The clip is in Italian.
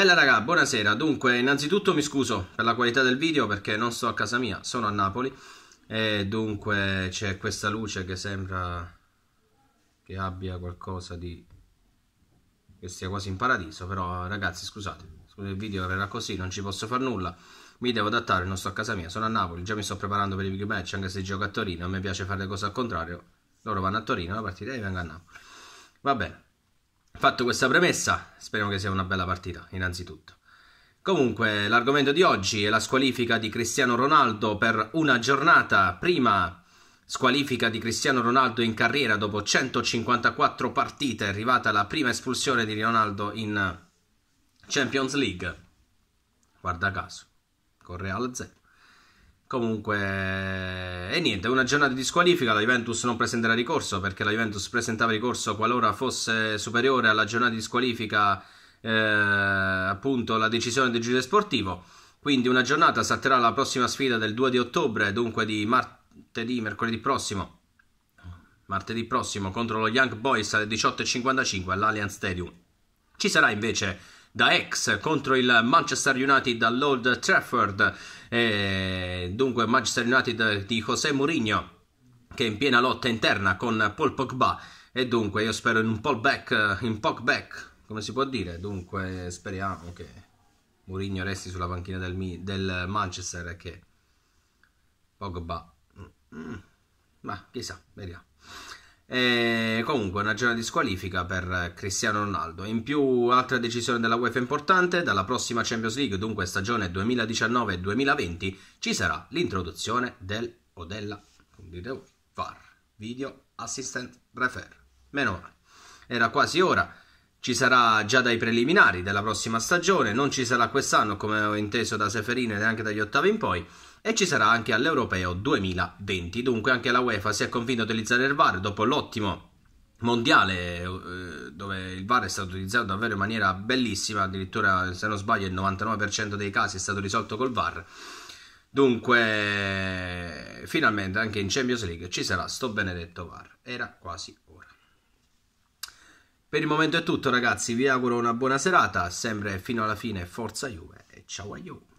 Bella raga, buonasera. Dunque, innanzitutto mi scuso per la qualità del video perché non sto a casa mia, sono a Napoli e dunque c'è questa luce che sembra che abbia qualcosa di che stia quasi in paradiso, però ragazzi, scusate, il video verrà così, non ci posso far nulla. Mi devo adattare, non sto a casa mia, sono a Napoli, già mi sto preparando per i big match, anche se gioco a Torino, a me piace fare le cose al contrario. Loro vanno a Torino, la partita e vengono a Napoli. Va bene. Fatto questa premessa, speriamo che sia una bella partita, innanzitutto. Comunque, l'argomento di oggi è la squalifica di Cristiano Ronaldo per una giornata. Prima squalifica di Cristiano Ronaldo in carriera dopo 154 partite, è arrivata la prima espulsione di Ronaldo in Champions League. Guarda caso, con Real 0. Comunque, eh, e niente, una giornata di squalifica, la Juventus non presenterà ricorso perché la Juventus presentava ricorso qualora fosse superiore alla giornata di squalifica eh, appunto la decisione del giudice sportivo. Quindi una giornata salterà la prossima sfida del 2 di ottobre, dunque di martedì, mercoledì prossimo, martedì prossimo contro lo Young Boys alle 18.55 all'Allianz Stadium. Ci sarà invece da ex contro il Manchester United all'Old Trafford. E dunque Manchester United di José Mourinho che è in piena lotta interna con Paul Pogba e dunque io spero in un back, in Pogback, come si può dire? Dunque speriamo che Mourinho resti sulla panchina del, del Manchester e che Pogba... Mm, mm, ma chissà, vediamo. E comunque una giornata di squalifica per Cristiano Ronaldo. In più altra decisione della UEFA importante, dalla prossima Champions League, dunque stagione 2019-2020, ci sarà l'introduzione del o della VAR, Video Assistant Refer. Meno male, era quasi ora. Ci sarà già dai preliminari della prossima stagione, non ci sarà quest'anno come ho inteso da Seferina e neanche dagli ottavi in poi, e ci sarà anche all'Europeo 2020. Dunque anche la UEFA si è convinta a utilizzare il VAR dopo l'ottimo mondiale eh, dove il VAR è stato utilizzato davvero in maniera bellissima, addirittura se non sbaglio il 99% dei casi è stato risolto col VAR. Dunque finalmente anche in Champions League ci sarà sto benedetto VAR. Era quasi ora. Per il momento è tutto ragazzi, vi auguro una buona serata, sempre fino alla fine, forza Juve e ciao a Juve.